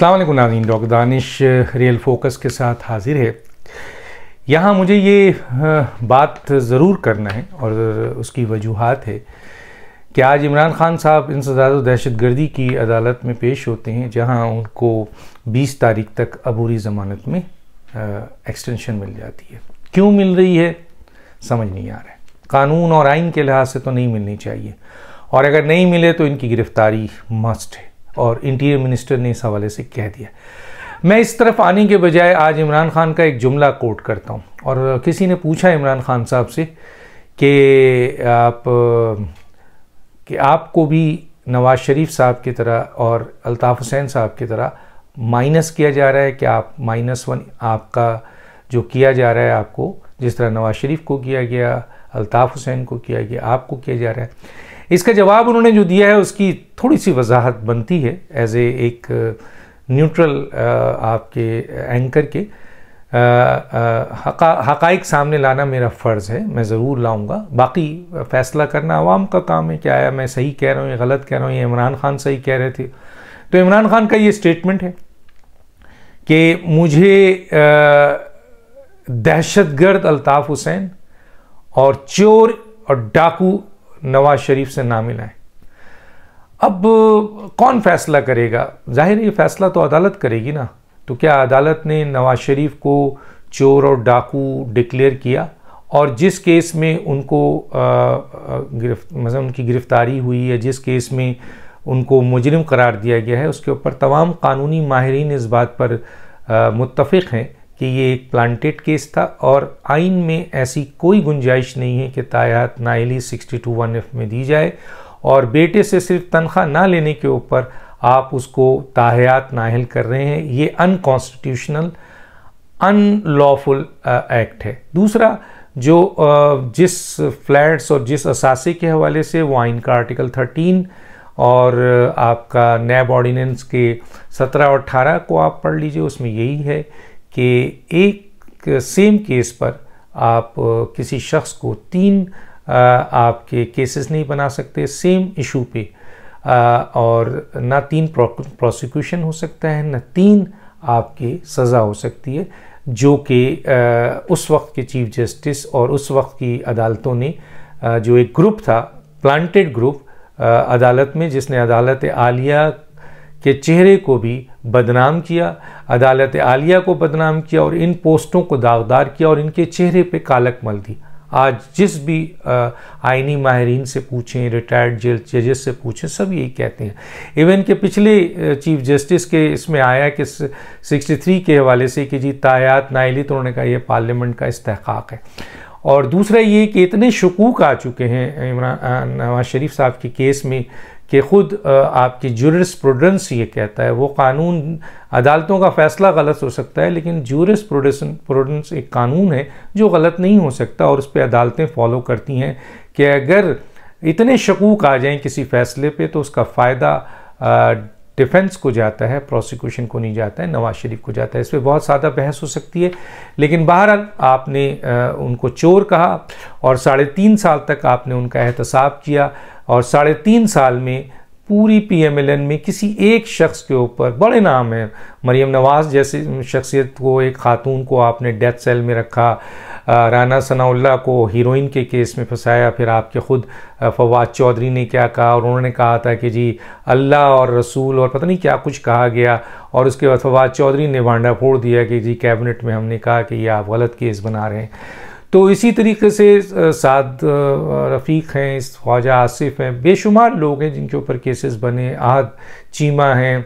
अल्लाम नाजीन doctor Danish real focus के साथ हाजिर है यहाँ मुझे ये बात ज़रूर करना है और उसकी वजूहत है कि आज इमरान खान साहब इंसदाद दहशत गर्दी की अदालत में पेश होते हैं जहाँ उनको 20 तारीख तक अबूरी ज़मानत में एक्सटेंशन मिल जाती है क्यों मिल रही है समझ नहीं आ रहा है कानून और आइन के लिहाज से तो नहीं मिलनी चाहिए और अगर नहीं मिले तो इनकी गिरफ़्तारी मस्ट है और इंटीरियर मिनिस्टर ने इस हवाले से कह दिया मैं इस तरफ आने के बजाय आज इमरान खान का एक जुमला कोट करता हूँ और किसी ने पूछा इमरान खान साहब से कि आप कि आपको भी नवाज शरीफ साहब की तरह और अल्ताफ़ हुसैन साहब की तरह माइनस किया जा रहा है कि आप माइनस वन आपका जो किया जा रहा है आपको जिस तरह नवाज शरीफ को किया गया अल्ताफ़ हुसैन को किया गया आपको किया जा रहा है इसका जवाब उन्होंने जो दिया है उसकी थोड़ी सी वजाहत बनती है एज ए एक न्यूट्रल uh, uh, आपके एंकर uh, के हक़ सामने लाना मेरा फ़र्ज़ है मैं ज़रूर लाऊंगा बाकी फ़ैसला करना आवाम का काम है क्या आया मैं सही कह रहा हूँ या गलत कह रहा हूँ या इमरान ख़ान सही कह रहे थे तो इमरान ख़ान का ये स्टेटमेंट है कि मुझे दहशत गर्द अलताफ़ हुसैन और चोर और डाकू नवाज शरीफ से ना मिलाएं अब कौन फैसला करेगा जाहिर ये फैसला तो अदालत करेगी ना तो क्या अदालत ने नवाज शरीफ को चोर और डाकू डिक्लेयर किया और जिस केस में उनको गिरफ्त मतलब उनकी गिरफ्तारी हुई है जिस केस में उनको मुजरिम करार दिया गया है उसके ऊपर तमाम कानूनी माहरीन इस बात पर मुतफ़ हैं कि ये एक प्लांटेड केस था और आइन में ऐसी कोई गुंजाइश नहीं है कि तायात नाइली सिक्सटी टू वन एफ में दी जाए और बेटे से सिर्फ तनख्वाह ना लेने के ऊपर आप उसको ताहयात नाहल कर रहे हैं ये अनकॉन्स्टिट्यूशनल अनलॉफुल एक्ट है दूसरा जो जिस फ्लैट्स और जिस असासे के हवाले से वो आइन का आर्टिकल थर्टीन और आपका नैब ऑर्डिनेंस के सत्रह और अठारह को आप पढ़ लीजिए उसमें यही है कि एक सेम केस पर आप किसी शख्स को तीन आपके केसेस नहीं बना सकते सेम इशू पे और ना तीन प्रोसिक्यूशन हो सकता है ना तीन आपके सज़ा हो सकती है जो कि उस वक्त के चीफ जस्टिस और उस वक्त की अदालतों ने जो एक ग्रुप था प्लांटेड ग्रुप अदालत में जिसने अदालत आलिया के चेहरे को भी बदनाम किया अदालत आलिया को बदनाम किया और इन पोस्टों को दागदार किया और इनके चेहरे पे कालक मल दी आज जिस भी आइनी माहरीन से पूछें रिटायर्ड जेल जजेस से पूछें सब यही कहते हैं इवन के पिछले चीफ जस्टिस के इसमें आया कि 63 के हवाले से कि जी तायात नाइली तो उन्होंने कहा यह पार्लियामेंट का इस्तेकाक है और दूसरा ये कि इतने शकूक आ चुके हैं इमरान नवाज शरीफ साहब के केस में कि ख़ुद आपकी प्रोडेंस ये कहता है वो कानून अदालतों का फ़ैसला गलत हो सकता है लेकिन प्रोडेंस एक कानून है जो गलत नहीं हो सकता और उस पर अदालतें फॉलो करती हैं कि अगर इतने शकूक आ जाएं किसी फ़ैसले पे तो उसका फ़ायदा डिफेंस को जाता है प्रोसिक्यूशन को नहीं जाता है नवाज शरीफ को जाता है इस पर बहुत ज़्यादा बहस हो सकती है लेकिन बहरहाल आपने आ, उनको चोर कहा और साढ़े तीन साल तक आपने उनका एहतसाब किया और साढ़े तीन साल में पूरी पीएमएलएन में किसी एक शख्स के ऊपर बड़े नाम हैं मरियम नवाज़ जैसी शख्सियत को एक खातून को आपने डेथ सेल में रखा राना सनाउल्ला को हीरोइन के केस में फंसाया फिर आपके ख़ुद फवाद चौधरी ने क्या कहा और उन्होंने कहा था कि जी अल्लाह और रसूल और पता नहीं क्या कुछ कहा गया और उसके बाद फवाद चौधरी ने भांडा फोड़ दिया कि जी कैबिनेट में हमने कहा कि ये आप गलत केस बना रहे हैं तो इसी तरीके से साद रफ़ीक हैं इस ख्वाजा आसिफ हैं बेशुमार लोग हैं जिनके ऊपर केसेस बने आहद चीमा हैं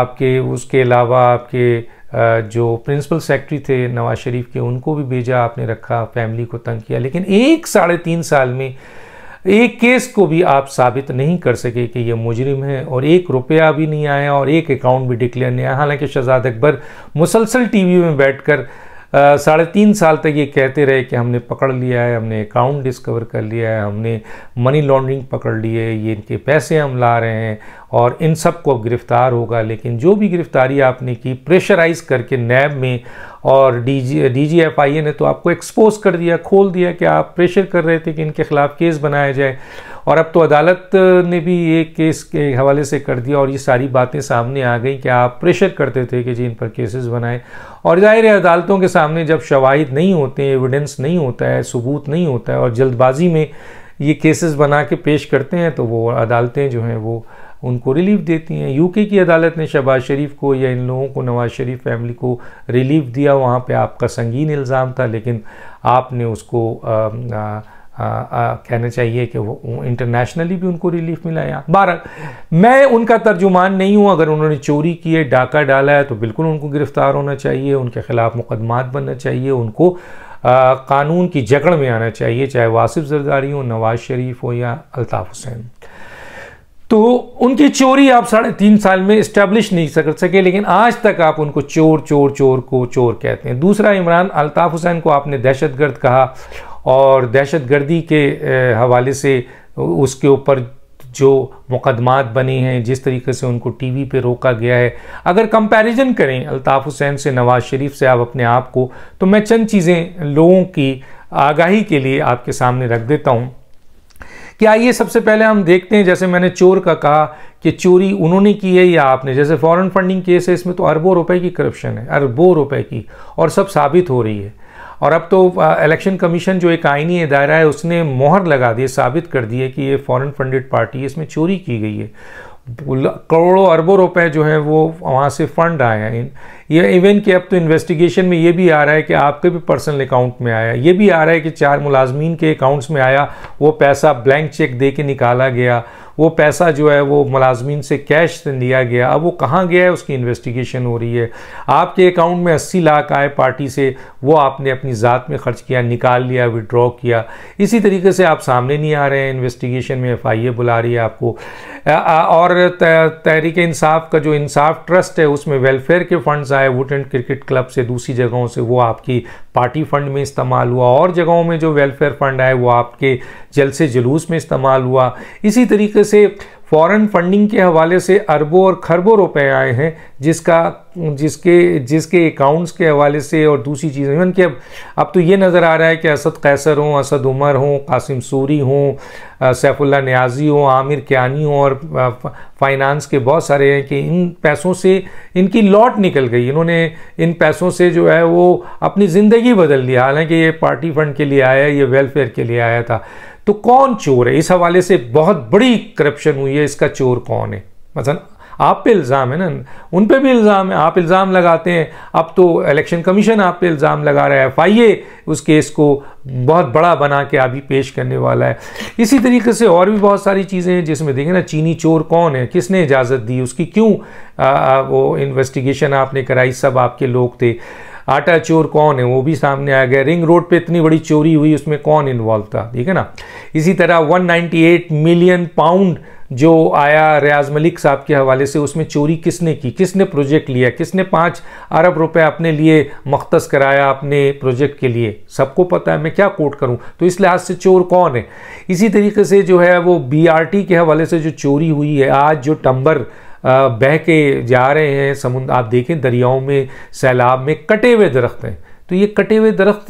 आपके उसके अलावा आपके जो प्रिंसिपल सेक्रेटरी थे नवाज शरीफ के उनको भी भेजा आपने रखा फैमिली को तंग किया लेकिन एक साढ़े तीन साल में एक केस को भी आप साबित नहीं कर सके कि ये मुजरिम है और एक रुपया भी नहीं आया और एक अकाउंट भी डिक्लेयर नहीं आया हालांकि शहजाद अकबर मुसलसल टीवी में बैठकर साढ़े तीन साल तक ये कहते रहे कि हमने पकड़ लिया है हमने अकाउंट डिस्कवर कर लिया है हमने मनी लॉन्ड्रिंग पकड़ ली है ये इनके पैसे हम ला रहे हैं और इन सबको अब गिरफ़्तार होगा लेकिन जो भी गिरफ़्तारी आपने की प्रेशराइज़ करके नैब में और D G D G F I A ने तो आपको एक्सपोज कर दिया खोल दिया कि आप प्रेशर कर रहे थे कि इनके खिलाफ केस बनाया जाए और अब तो अदालत ने भी ये केस के हवाले से कर दिया और ये सारी बातें सामने आ गई कि आप प्रेशर करते थे कि जी इन पर केसेस बनाए और जाहिर है अदालतों के सामने जब शवाहिद नहीं होते एविडेंस नहीं होता है सबूत नहीं होता है और जल्दबाजी में ये केसेस बना के पेश करते हैं तो वो अदालतें जो हैं वो उनको रिलीफ देती हैं यूके की अदालत ने शहबाज शरीफ को या इन लोगों को नवाज शरीफ फैमिली को रिलीफ दिया वहाँ पे आपका संगीन इल्ज़ाम था लेकिन आपने उसको आ, आ, आ, आ, कहना चाहिए कि वो इंटरनेशनली भी उनको रिलीफ मिला यहाँ बारह मैं उनका तर्जुमान नहीं हूँ अगर उन्होंने चोरी की है डाका डाला है तो बिल्कुल उनको गिरफ़्तार होना चाहिए उनके ख़िलाफ़ मुकदमात बनना चाहिए उनको आ, कानून की जकड़ में आना चाहिए चाहे वासिफ जरदारी हो नवाज़ शरीफ हो या अल्ताफ़ हुसैन तो उनकी चोरी आप साढ़े तीन साल में इस्टेब्लिश नहीं कर सके लेकिन आज तक आप उनको चोर चोर चोर को चोर कहते हैं दूसरा इमरान अल्ताफ़ हुसैन को आपने दहशत गर्द कहा और दहशत गर्दी के हवाले से उसके ऊपर जो मुकदमात बने हैं जिस तरीके से उनको टीवी पे रोका गया है अगर कंपैरिजन करें अल्ताफ़ हुसैन से नवाज़ शरीफ से आप अपने आप को तो मैं चंद चीज़ें लोगों की आगाही के लिए आपके सामने रख देता हूँ कि आइए सबसे पहले हम देखते हैं जैसे मैंने चोर का कहा कि चोरी उन्होंने की है या आपने जैसे फॉरेन फंडिंग केस है इसमें तो अरबों रुपए की करप्शन है अरबों रुपए की और सब साबित हो रही है और अब तो इलेक्शन कमीशन जो एक आइनी दायरा है उसने मोहर लगा दी साबित कर दी है कि ये फॉरेन फंडेड पार्टी है इसमें चोरी की गई है करोड़ों अरबों रुपए जो हैं वो वहाँ से फंड आए हैं ये इवन कि अब तो इन्वेस्टिगेशन में ये भी आ रहा है कि आपके भी पर्सनल अकाउंट में आया ये भी आ रहा है कि चार मुलाजमीन के अकाउंट्स में आया वो पैसा ब्लैंक चेक दे के निकाला गया वो पैसा जो है वो मुलाजमीन से कैश लिया गया अब वो कहाँ गया है उसकी इन्वेस्टिगेशन हो रही है आपके अकाउंट में अस्सी लाख आए पार्टी से वो आपने अपनी ज़ात में खर्च किया निकाल लिया विड्रॉ किया इसी तरीके से आप सामने नहीं आ रहे हैं इन्वेस्टिगेशन में एफ आई ए बुला रही है आपको और तहरीक इंसाफ का जो इंसाफ ट्रस्ट है उसमें वेलफेयर के फंड्स आए वुड एंड क्रिकेट क्लब से दूसरी जगहों से वो आपकी पार्टी फंड में इस्तेमाल हुआ और जगहों में जो वेलफेयर फंड है वो आपके जलसे जुलूस में इस्तेमाल हुआ इसी तरीके से फॉरेन फंडिंग के हवाले से अरबों और खरबों रुपए आए हैं जिसका जिसके जिसके अकाउंट्स के हवाले से और दूसरी चीज़ें इवन कि अब अब तो ये नज़र आ रहा है कि असद कैसर हों असद उमर हों कासिम सूरी हों सैफुल्ला न्याजी हों आमिर क्यानी हों और फाइनेंस के बहुत सारे हैं कि इन पैसों से इनकी लॉट निकल गई इन्होंने इन पैसों से जो है वो अपनी ज़िंदगी बदल लिया हालांकि ये पार्टी फंड के लिए आया ये वेलफेयर के लिए आया था तो कौन चोर है इस हवाले से बहुत बड़ी करप्शन हुई है इसका चोर कौन है मतलब आप पे इल्ज़ाम है ना उन पे भी इल्ज़ाम है आप इल्ज़ाम लगाते हैं अब तो इलेक्शन कमीशन आप पे इल्ज़ाम लगा रहा है एफ आई ए उस केस को बहुत बड़ा बना के अभी पेश करने वाला है इसी तरीके से और भी बहुत सारी चीज़ें हैं जिसमें देखें ना चीनी चोर कौन है किसने इजाज़त दी उसकी क्यों वो इन्वेस्टिगेशन आपने कराई सब आपके लोग थे आटा चोर कौन है वो भी सामने आ गया रिंग रोड पे इतनी बड़ी चोरी हुई उसमें कौन इन्वॉल्व था ठीक है ना इसी तरह 198 मिलियन पाउंड जो आया रियाज मलिक साहब के हवाले से उसमें चोरी किसने की किसने प्रोजेक्ट लिया किसने पाँच अरब रुपए अपने लिए मख्तस कराया अपने प्रोजेक्ट के लिए सबको पता है मैं क्या कोट करूं तो इस लिहाज से चोर कौन है इसी तरीके से जो है वो बीआरटी के हवाले से जो चोरी हुई है आज जो टम्बर बह के जा रहे हैं समुद्र आप देखें दरियाओं में सैलाब में कटे हुए दरख्त हैं तो ये कटे हुए दरख्त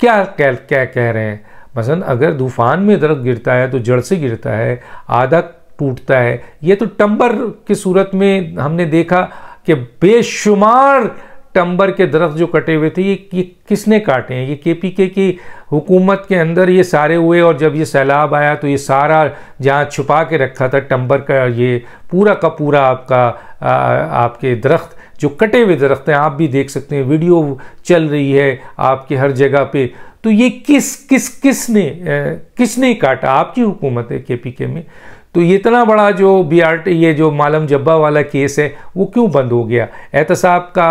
क्या कह क्या कह रहे हैं मसलन अगर तूफान में दरख्त गिरता है तो जड़ से गिरता है आधा टूटता है ये तो टंबर की सूरत में हमने देखा कि बेशुमार टंबर के दरख्त जो कटे हुए थे ये, कि, किसने काटे हैं ये के पी के की हुकूमत के अंदर ये सारे हुए और जब ये सैलाब आया तो ये सारा जहाँ छुपा के रखा था टंबर का ये पूरा का पूरा आपका आ, आपके दरख्त जो कटे हुए दरख्त हैं आप भी देख सकते हैं वीडियो चल रही है आपके हर जगह पे तो ये किस किस किसने किसने काटा आपकी हुकूमत है के पी के में तो इतना बड़ा जो बी आर ये जो मालम जब्बा वाला केस है वो क्यों बंद हो गया एहतसाब का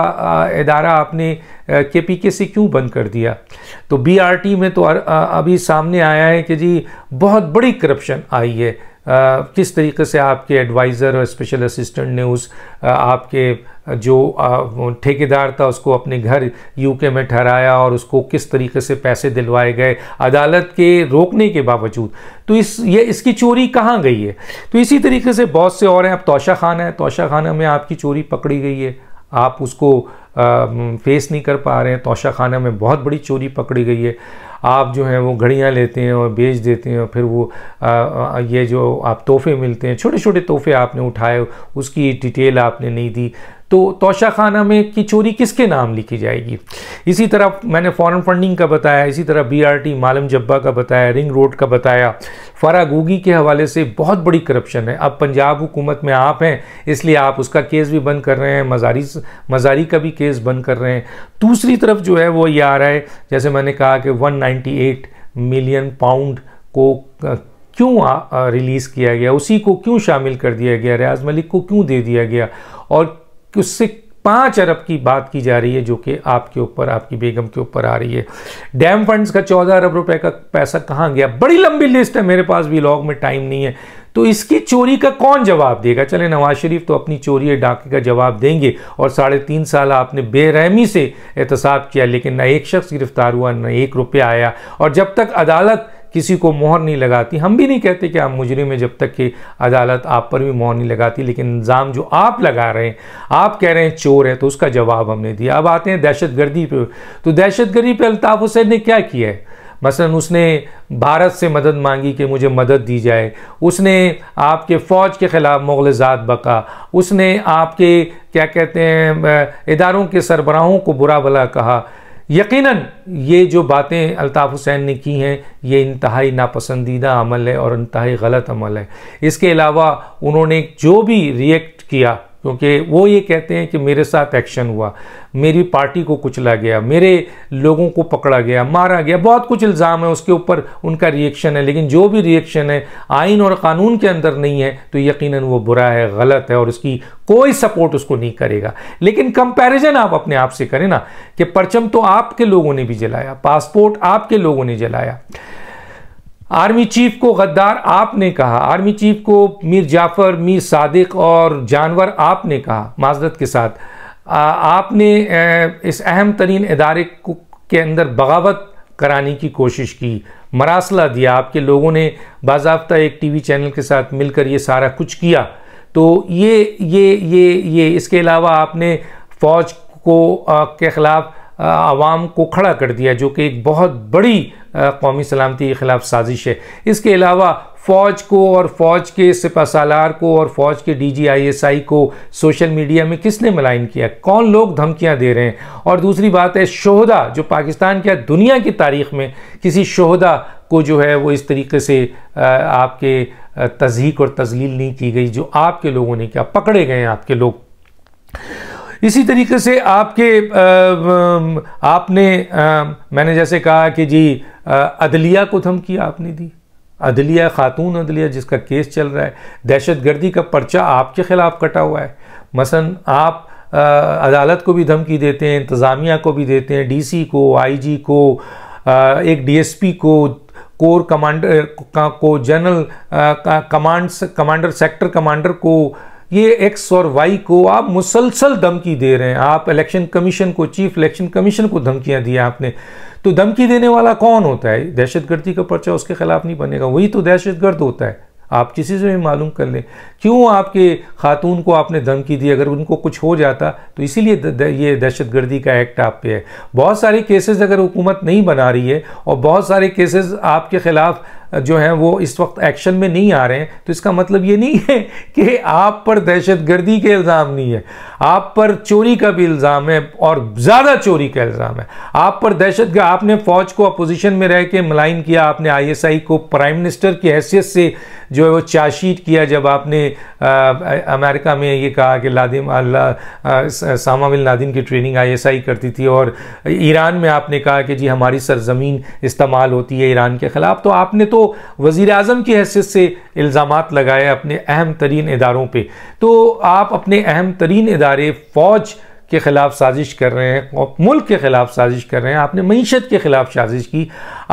इदारा आपने के पी के से क्यों बंद कर दिया तो बी आर टी में तो अभी सामने आया है कि जी बहुत बड़ी करप्शन आई है किस तरीके से आपके एडवाइज़र और स्पेशल असिस्टेंट ने उस आपके जो ठेकेदार था उसको अपने घर यूके में ठहराया और उसको किस तरीके से पैसे दिलवाए गए अदालत के रोकने के बावजूद तो इस ये इसकी चोरी कहाँ गई है तो इसी तरीके से बहुत से और हैं अब तोशा खाना है तोशा खाना में आपकी चोरी पकड़ी गई है आप उसको फेस नहीं कर पा रहे हैं तोशा खाना में बहुत बड़ी चोरी पकड़ी गई है आप जो हैं वो घड़ियाँ लेते हैं और बेच देते हैं और फिर वो ये जो आप तोहफे मिलते हैं छोटे छोटे तोहफे आपने उठाए उसकी डिटेल आपने नहीं दी तो तोशा खाना में की चोरी किसके नाम लिखी जाएगी इसी तरह मैंने फॉरेन फंडिंग का बताया इसी तरह बीआरटी मालम जब्बा का बताया रिंग रोड का बताया फरा गोगी के हवाले से बहुत बड़ी करप्शन है अब पंजाब हुकूमत में आप हैं इसलिए आप उसका केस भी बंद कर रहे हैं मजारी मजारी का भी केस बंद कर रहे हैं दूसरी तरफ जो है वो ये आ रहा है जैसे मैंने कहा कि वन मिलियन पाउंड को क्यों रिलीज़ किया गया उसी को क्यों शामिल कर दिया गया रियाज मलिक को क्यों दे दिया गया और कि उससे पाँच अरब की बात की जा रही है जो कि आपके ऊपर आपकी बेगम के ऊपर आ रही है डैम फंड्स का चौदह अरब रुपए का पैसा कहाँ गया बड़ी लंबी लिस्ट है मेरे पास भी लॉग में टाइम नहीं है तो इसकी चोरी का कौन जवाब देगा चले नवाज शरीफ तो अपनी चोरी या डाके का जवाब देंगे और साढ़े तीन साल आपने बेरहमी से एहतसाब किया लेकिन न एक शख्स गिरफ्तार हुआ न एक रुपया आया और जब तक अदालत किसी को मोहर नहीं लगाती हम भी नहीं कहते कि आप मुजरिम में जब तक कि अदालत आप पर भी मोहर नहीं लगाती लेकिन इल्ज़ाम जो आप लगा रहे हैं आप कह रहे हैं चोर है तो उसका जवाब हमने दिया अब आते हैं दहशत गर्दी पर तो दहशतगर्दी पे पर अल्ताफ़ हुसैन ने क्या किया है मसलन उसने भारत से मदद मांगी कि मुझे मदद दी जाए उसने आपके फ़ौज के ख़िलाफ़ मुगलजात बका उसने आपके क्या कहते हैं इदारों के सरबराहों को बुरा भला कहा यकीनन ये जो बातें अल्ताफ़ हुसैन ने की हैं ये इंतहाई नापसंदीदा अमल है और इंतहाई गलत अमल है इसके अलावा उन्होंने जो भी रिएक्ट किया क्योंकि वो ये कहते हैं कि मेरे साथ एक्शन हुआ मेरी पार्टी को कुचला गया मेरे लोगों को पकड़ा गया मारा गया बहुत कुछ इल्ज़ाम है उसके ऊपर उनका रिएक्शन है लेकिन जो भी रिएक्शन है आइन और क़ानून के अंदर नहीं है तो यकीनन वो बुरा है गलत है और उसकी कोई सपोर्ट उसको नहीं करेगा लेकिन कंपैरिजन आप अपने आप से करें ना कि परचम तो आपके लोगों ने भी जलाया पासपोर्ट आपके लोगों ने जलाया आर्मी चीफ को गद्दार आपने कहा आर्मी चीफ को मीर जाफर मीर सादिक और जानवर आपने कहा माजरत के साथ आ, आपने इस अहम तरीन इदारे के अंदर बगावत कराने की कोशिश की मरासला दिया आपके लोगों ने बाबा एक टीवी चैनल के साथ मिलकर ये सारा कुछ किया तो ये ये ये ये इसके अलावा आपने फ़ौज को आ, के ख़िलाफ़ आवाम को खड़ा कर दिया जो कि एक बहुत बड़ी कौमी सलामती के ख़िलाफ़ साजिश है इसके अलावा फ़ौज को और फ़ौज के सिपा सालार को और फ़ौज के D G I S I को सोशल मीडिया में किसने मलाइन किया कौन लोग धमकियां दे रहे हैं और दूसरी बात है शहदा जो पाकिस्तान क्या दुनिया की तारीख में किसी शहदा को जो है वो इस तरीके से आपके तजहीक और तजलील नहीं की गई जो आपके लोगों ने क्या पकड़े गए हैं आपके लोग इसी तरीके से आपके आपने मैंने जैसे कहा कि जी अदलिया को धमकी आपने दी अदलिया खातून अदलिया जिसका केस चल रहा है दहशत गर्दी का पर्चा आपके ख़िलाफ़ कटा हुआ है मसन आप आ, अदालत को भी धमकी देते हैं इंतज़ामिया को भी देते हैं डीसी को आईजी को आ, एक डीएसपी को कोर कमांडर को general command commander sector commander को ये एक्स और वाई को आप मुसलसल धमकी दे रहे हैं आप इलेक्शन कमीशन को चीफ इलेक्शन कमीशन को धमकियाँ दी आपने तो धमकी देने वाला कौन होता है दहशतगर्दी का पर्चा उसके खिलाफ नहीं बनेगा वही तो दहशतगर्द होता है आप किसी से भी मालूम कर लें क्यों आपके खातून को आपने धमकी दी अगर उनको कुछ हो जाता तो इसीलिए ये दहशत ये दहशतगर्दी का एक्ट आप पे है बहुत सारे केसेस अगर हुकूमत नहीं बना रही है और बहुत सारे केसेस आपके ख़िलाफ़ जो हैं वो इस वक्त एक्शन में नहीं आ रहे हैं तो इसका मतलब ये नहीं है कि आप पर दहशत गर्दी के इल्ज़ाम नहीं है आप पर चोरी का भी इल्ज़ाम है और ज़्यादा चोरी का इल्ज़ाम है आप पर दहशत आपने फ़ौज को अपोजिशन में रह के मलाइन किया आपने आईएसआई को प्राइम मिनिस्टर की हैसियत से जो है वो चार्जशीट किया जब आपने आ, अमेरिका में ये कहा कि लादिम अल्लाह सामा बिन लादिन की ट्रेनिंग आईएसआई करती थी और ईरान में आपने कहा कि जी हमारी सरजमीन इस्तेमाल होती है ईरान के ख़िलाफ़ तो आपने तो वजीर अजम की हैसियत से इल्ज़ाम लगाए अपने अहम तरीन इदारों पर तो आप अपने अहम तरीन इदारे फ़ौज के ख़िलाफ़ साजिश कर रहे हैं और मुल्क के ख़िलाफ़ साजिश कर रहे हैं आपने मीशत के ख़िलाफ़ साजिश की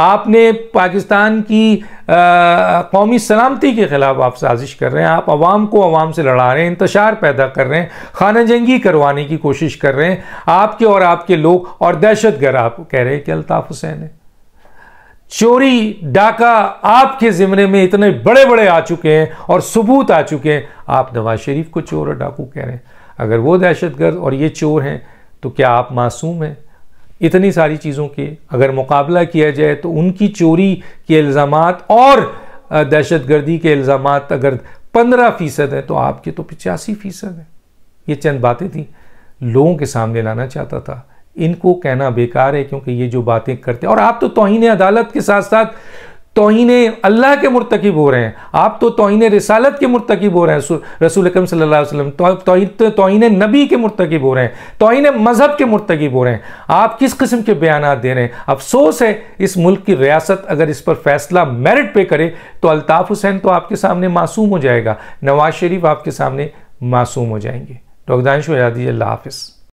आपने पाकिस्तान की कौमी सलामती के ख़िलाफ़ आप साजिश कर रहे हैं आप आवाम को आवाम से लड़ा रहे हैं इंतशार पैदा कर रहे हैं खाना जंगी करवाने की कोशिश कर रहे हैं आपके और आपके लोग और दहशत गर्द आप कह रहे हैं कि अल्ताफ़ हुसैन है चोरी डाका आपके ज़िमने में इतने बड़े बड़े आ चुके हैं और सबूत आ चुके हैं आप नवाज शरीफ को चोर और डाकू कह रहे हैं अगर वो दहशतगर्द और ये चोर हैं तो क्या आप मासूम हैं इतनी सारी चीज़ों के अगर मुकाबला किया जाए तो उनकी चोरी के इल्ज़ाम और दहशतगर्दी के इल्ज़ाम अगर पंद्रह फ़ीसद हैं तो आपके तो पचासी फ़ीसद हैं ये चंद बातें थी लोगों के सामने लाना चाहता था इनको कहना बेकार है क्योंकि ये जो बातें करते हैं और आप तो तोहन अदालत के साथ साथ तोहन अल्लाह के मुरतकब हो रहे हैं आप तो तोहन रसालत के मुरतकब हो रहे हैं रसूल अकरम सल्लाम अलैहि तो-, तोहन तो नबी के मुरतकब हो रहे हैं तोहन मज़हब के मुरतकब हो रहे हैं आप किस किस्म के बयान दे रहे हैं अफसोस है इस मुल्क की रियासत अगर इस पर फैसला मेरिट पे करे तो अल्ताफ़ हुसैन तो आपके सामने मासूम हो जाएगा नवाज शरीफ आपके सामने मासूम हो जाएंगे डॉक्टर दानश आजादी अल्लाह हाफिज़